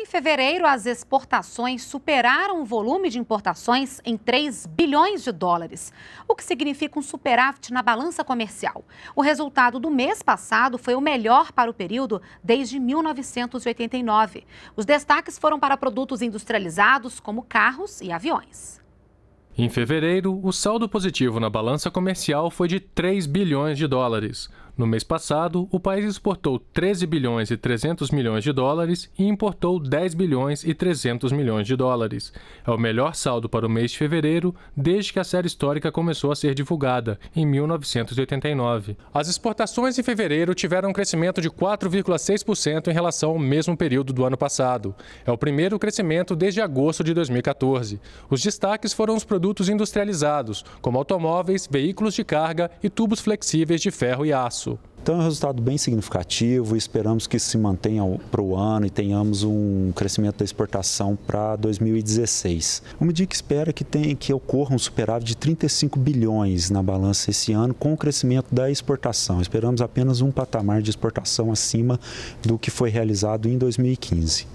Em fevereiro, as exportações superaram o volume de importações em 3 bilhões de dólares, o que significa um superávit na balança comercial. O resultado do mês passado foi o melhor para o período desde 1989. Os destaques foram para produtos industrializados, como carros e aviões. Em fevereiro, o saldo positivo na balança comercial foi de 3 bilhões de dólares no mês passado, o país exportou 13 bilhões e 300 milhões de dólares e importou 10 bilhões e 300 milhões de dólares. É o melhor saldo para o mês de fevereiro desde que a série histórica começou a ser divulgada, em 1989. As exportações em fevereiro tiveram um crescimento de 4,6% em relação ao mesmo período do ano passado. É o primeiro crescimento desde agosto de 2014. Os destaques foram os produtos industrializados, como automóveis, veículos de carga e tubos flexíveis de ferro e aço. Então é um resultado bem significativo e esperamos que se mantenha para o ano e tenhamos um crescimento da exportação para 2016. O MEDIC espera que, tenha, que ocorra um superávit de 35 bilhões na balança esse ano com o crescimento da exportação. Esperamos apenas um patamar de exportação acima do que foi realizado em 2015.